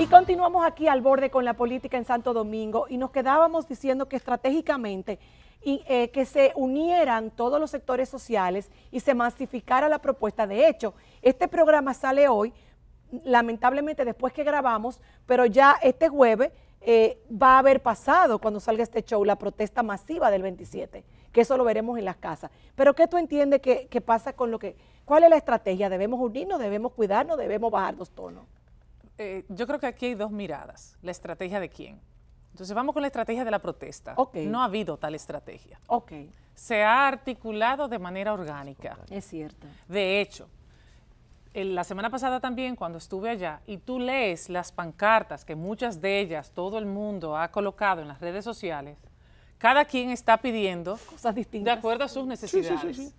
Y continuamos aquí al borde con la política en Santo Domingo y nos quedábamos diciendo que estratégicamente y, eh, que se unieran todos los sectores sociales y se masificara la propuesta. De hecho, este programa sale hoy, lamentablemente después que grabamos, pero ya este jueves eh, va a haber pasado cuando salga este show la protesta masiva del 27, que eso lo veremos en las casas. Pero ¿qué tú entiendes que, que pasa con lo que... ¿Cuál es la estrategia? ¿Debemos unirnos? ¿Debemos cuidarnos? ¿Debemos bajar los tonos? Eh, yo creo que aquí hay dos miradas. La estrategia de quién. Entonces vamos con la estrategia de la protesta. No ha habido tal estrategia. Se ha articulado de manera orgánica. Es cierto. De hecho, en la semana pasada también cuando estuve allá y tú lees las pancartas que muchas de ellas todo el mundo ha colocado en las redes sociales, cada quien está pidiendo cosas distintas de acuerdo a sus necesidades.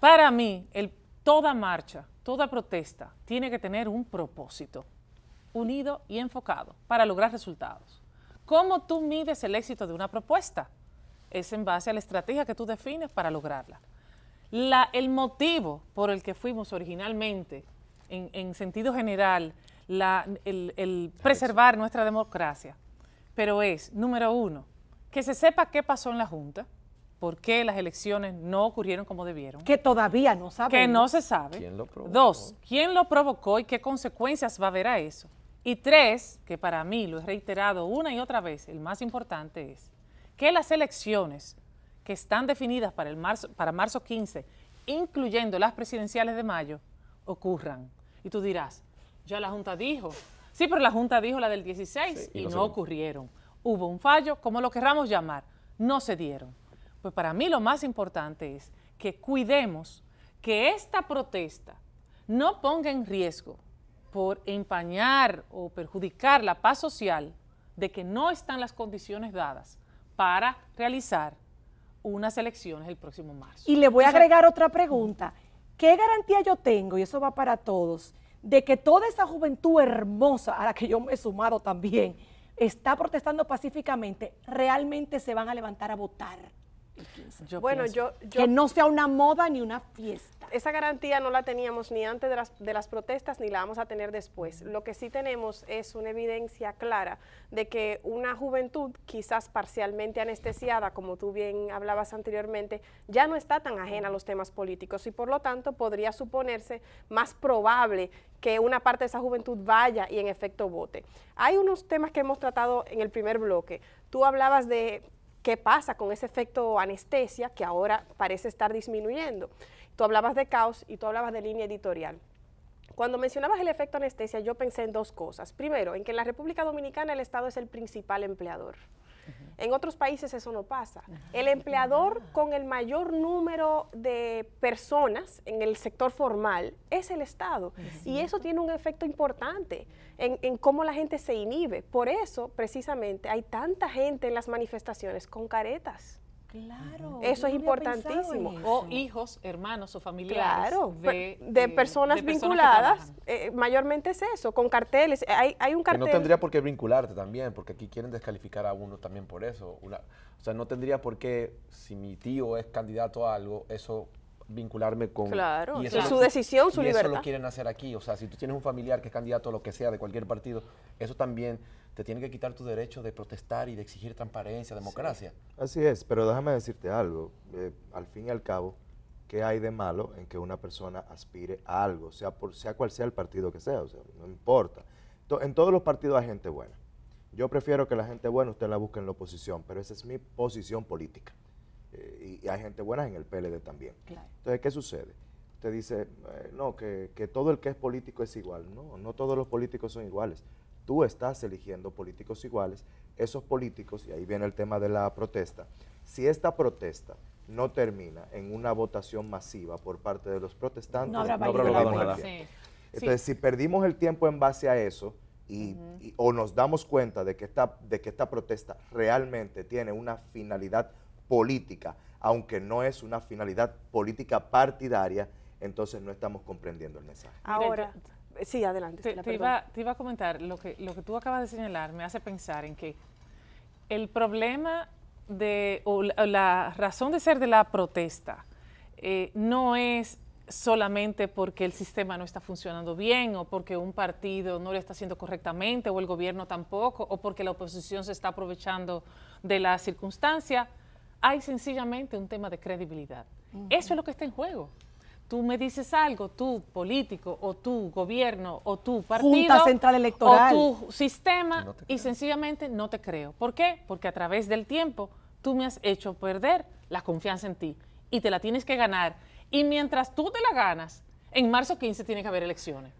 Para mí, el, toda marcha, toda protesta tiene que tener un propósito unido y enfocado para lograr resultados. ¿Cómo tú mides el éxito de una propuesta? Es en base a la estrategia que tú defines para lograrla. el motivo por el que fuimos originalmente, en, sentido general, el, preservar nuestra democracia, pero es, número uno, que se sepa qué pasó en la Junta, por qué las elecciones no ocurrieron como debieron. Que todavía no sabemos. Que no se sabe. ¿Quién Dos, ¿quién lo provocó y qué consecuencias va a haber a eso? Y tres, que para mí lo he reiterado una y otra vez, el más importante es que las elecciones que están definidas para, el marzo, para marzo 15, incluyendo las presidenciales de mayo, ocurran. Y tú dirás, ya la Junta dijo. Sí, pero la Junta dijo la del 16 y, no, no ocurrieron. Hubo un fallo, como lo querramos llamar, no se dieron. Pues para mí lo más importante es que cuidemos que esta protesta no ponga en riesgo por empañar o perjudicar la paz social de que no están las condiciones dadas para realizar unas elecciones el próximo marzo. Y le voy a agregar otra pregunta. ¿Qué garantía yo tengo, y eso va para todos, de que toda esa juventud hermosa a la que yo me he sumado también está protestando pacíficamente, realmente se van a levantar a votar? bueno, Que no sea una moda ni una fiesta. Esa garantía no la teníamos ni antes de las protestas ni la vamos a tener después. Lo que sí tenemos es una evidencia clara de que una juventud quizás parcialmente anestesiada, como tú bien hablabas anteriormente, ya no está tan ajena a los temas políticos y por lo tanto podría suponerse más probable que una parte de esa juventud vaya y en efecto vote. Hay unos temas que hemos tratado en el primer bloque. Tú hablabas de qué pasa con ese efecto anestesia que ahora parece estar disminuyendo. Tú hablabas de caos y tú hablabas de línea editorial. Cuando mencionabas el efecto anestesia, yo pensé en dos cosas. Primero, en que en la República Dominicana el Estado es el principal empleador. En otros países eso no pasa. El empleador con el mayor número de personas en el sector formal es el Estado. Y eso tiene un efecto importante en cómo la gente se inhibe. Por eso, precisamente, hay tanta gente en las manifestaciones con caretas. Claro. Eso es importantísimo. O hijos, hermanos o familiares. Claro, de, de, personas vinculadas. Eh, mayormente es eso, con carteles. Eh, hay, hay un cartel. no tendría por qué vincularte también, porque aquí quieren descalificar a uno también por eso. Una, o sea, no tendría por qué, si mi tío es candidato a algo, eso vincularme con... Claro, y su decisión, su libertad. Eso lo quieren hacer aquí. O sea, si tú tienes un familiar que es candidato a lo que sea, de cualquier partido, eso también te tiene que quitar tu derecho de protestar y de exigir transparencia, democracia. Así es, pero déjame decirte algo. Eh, al fin y al cabo, ¿qué hay de malo en que una persona aspire a algo, sea, por, sea cual sea el partido que sea? O sea, no importa. en todos los partidos hay gente buena. Yo prefiero que la gente buena usted la busque en la oposición, pero esa es mi posición política. Eh, y, hay gente buena en el PLD también. Entonces, ¿qué sucede? Usted dice, eh, no, que, todo el que es político es igual. No, no todos los políticos son iguales. Tú estás eligiendo políticos iguales. Esos políticos, y ahí viene el tema de la protesta, si esta protesta no termina en una votación masiva por parte de los protestantes, no habrá, Entonces, si perdimos el tiempo en base a eso, o nos damos cuenta de que, esta, de que esta protesta realmente tiene una finalidad política, aunque no es una finalidad política partidaria, entonces no estamos comprendiendo el mensaje. Ahora, sí, adelante. Te, iba, a comentar, lo que, lo que tú acabas de señalar me hace pensar en que el problema de, o la, razón de ser de la protesta eh, no es solamente porque el sistema no está funcionando bien o porque un partido no lo está haciendo correctamente o el gobierno tampoco o porque la oposición se está aprovechando de la circunstancia, hay sencillamente un tema de credibilidad. Eso es lo que está en juego. Tú me dices algo, tú político, o tú gobierno, o tú partido, Electoral. o tu sistema, y sencillamente no te creo. ¿Por qué? Porque a través del tiempo tú me has hecho perder la confianza en ti y te la tienes que ganar. Y mientras tú te la ganas, en marzo 15 tiene que haber elecciones.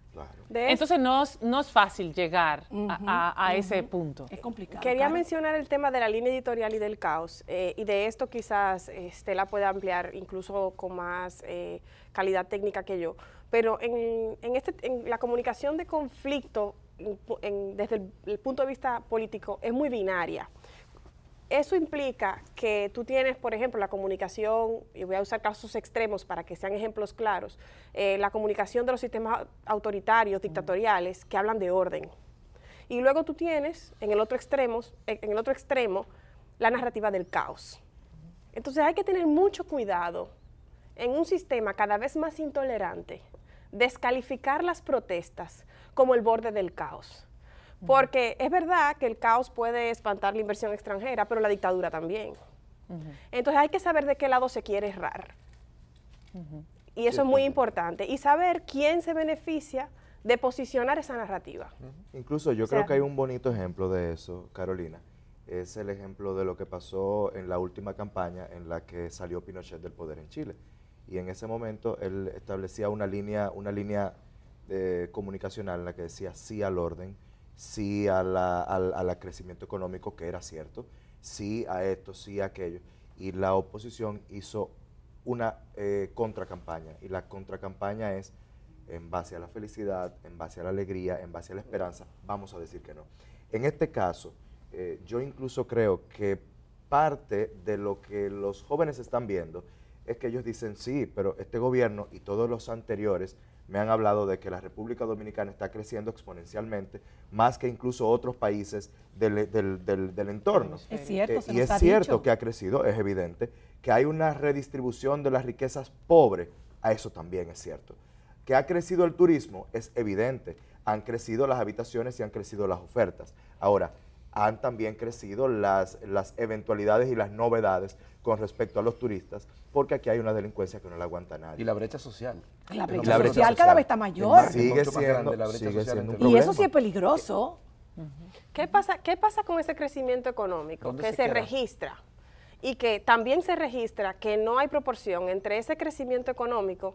Entonces no, es fácil llegar a, ese punto. Es complicado. Quería mencionar el tema de la línea editorial y del caos, eh, y de esto quizás Estela pueda ampliar incluso con más eh, calidad técnica que yo, pero en, este, en la comunicación de conflicto desde el punto de vista político es muy binaria eso implica que tú tienes, por ejemplo, la comunicación, y voy a usar casos extremos para que sean ejemplos claros, eh, la comunicación de los sistemas autoritarios, dictatoriales, que hablan de orden. Y luego tú tienes, en en el otro extremo la narrativa del caos. Entonces hay que tener mucho cuidado en un sistema cada vez más intolerante, descalificar las protestas como el borde del caos. Porque es verdad que el caos puede espantar la inversión extranjera, pero la dictadura también. Entonces hay que saber de qué lado se quiere errar. Y eso es muy importante. Y saber quién se beneficia de posicionar esa narrativa. Incluso yo creo que hay un bonito ejemplo de eso, Carolina. Es el ejemplo de lo que pasó en la última campaña en la que salió Pinochet del poder en Chile. Y en ese momento él establecía una línea, una línea eh, comunicacional en la que decía sí al orden, sí a la, al, crecimiento económico, que era cierto, sí a esto, sí a aquello. Y la oposición hizo una eh, contracampaña. Y la contracampaña es, en base a la felicidad, en base a la alegría, en base a la esperanza, vamos a decir que no. En este caso, eh, yo incluso creo que parte de lo que los jóvenes están viendo es que ellos dicen, sí, pero este gobierno y todos los anteriores me han hablado de que la República Dominicana está creciendo exponencialmente, más que incluso otros países del, entorno. Es cierto, eh, y es cierto que ha crecido, es evidente, que hay una redistribución de las riquezas pobres, a ah, eso también es cierto. Que ha crecido el turismo, es evidente, han crecido las habitaciones y han crecido las ofertas. Ahora, han también crecido las, las eventualidades y las novedades con respecto a los turistas, porque aquí hay una delincuencia que no la aguanta nadie. Y la brecha social. La brecha, social, cada vez está mayor. Sigue siendo, Y eso sí es peligroso. ¿Qué pasa, ¿Qué pasa con ese crecimiento económico que se, registra? Y que también se registra que no hay proporción entre ese crecimiento económico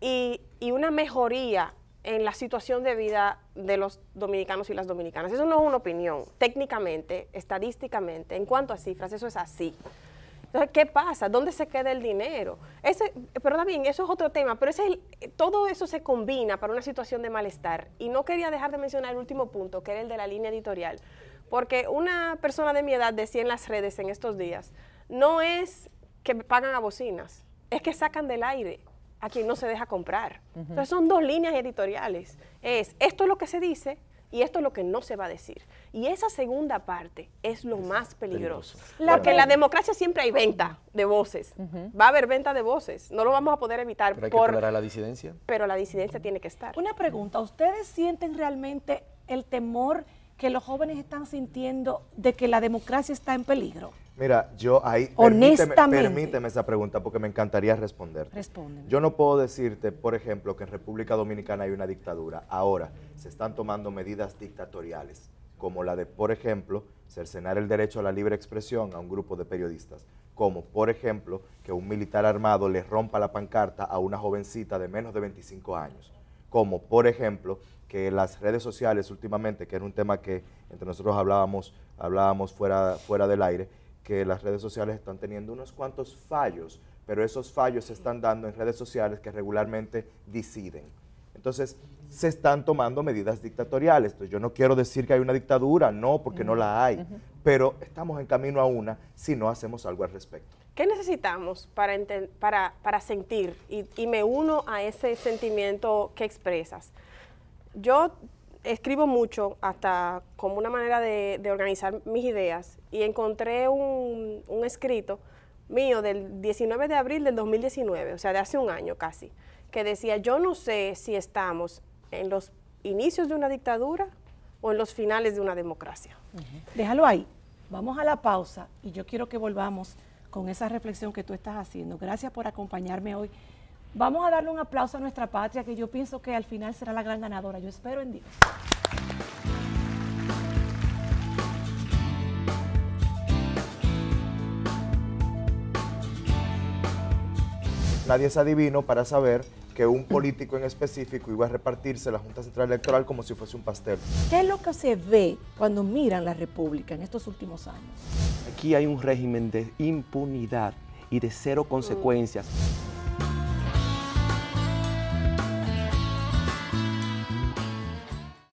y, y una mejoría en la situación de vida de los dominicanos y las dominicanas. Eso no es una opinión. Técnicamente, estadísticamente, en cuanto a cifras, eso es así. Entonces, ¿qué pasa? ¿Dónde se queda el dinero? Ese, pero también, eso es otro tema, pero todo eso se combina para una situación de malestar. Y no quería dejar de mencionar el último punto, que era el de la línea editorial, porque una persona de mi edad decía en las redes en estos días, no es que pagan a bocinas, es que sacan del aire a quien no se deja comprar. Entonces son dos líneas editoriales. Es esto es lo que se dice y esto es lo que no se va a decir. Y esa segunda parte es lo más peligroso. Porque en la democracia siempre hay venta de voces. Va a haber venta de voces. No lo vamos a poder evitar. Pero por, que a la disidencia. Pero la disidencia tiene que estar. Una pregunta. ¿Ustedes sienten realmente el temor que los jóvenes están sintiendo de que la democracia está en peligro? Mira, yo ahí. Permíteme, permíteme, esa pregunta porque me encantaría responderte. Responde. Yo no puedo decirte, por ejemplo, que en República Dominicana hay una dictadura. Ahora se están tomando medidas dictatoriales, como la de, por ejemplo, cercenar el derecho a la libre expresión a un grupo de periodistas. Como, por ejemplo, que un militar armado le rompa la pancarta a una jovencita de menos de 25 años. Como, por ejemplo, que las redes sociales últimamente, que era un tema que entre nosotros hablábamos, hablábamos fuera, fuera del aire, que las redes sociales están teniendo unos cuantos fallos, pero esos fallos se están dando en redes sociales que regularmente deciden. Entonces, se están tomando medidas dictatoriales. yo no quiero decir que hay una dictadura, no, porque no la hay, pero estamos en camino a una si no hacemos algo al respecto. ¿Qué necesitamos para, para, para sentir? Y, y me uno a ese sentimiento que expresas. Yo escribo mucho, hasta como una manera de, organizar mis ideas, y encontré un, escrito mío del 19 de abril del 2019, o sea, de hace un año casi, que decía, yo no sé si estamos en los inicios de una dictadura o en los finales de una democracia. Déjalo ahí, vamos a la pausa y yo quiero que volvamos con esa reflexión que tú estás haciendo. Gracias por acompañarme hoy Vamos a darle un aplauso a nuestra patria, que yo pienso que al final será la gran ganadora. Yo espero en Dios. Nadie se adivino para saber que un político en específico iba a repartirse la Junta Central Electoral como si fuese un pastel. ¿Qué es lo que se ve cuando miran la República en estos últimos años? Aquí hay un régimen de impunidad y de cero consecuencias.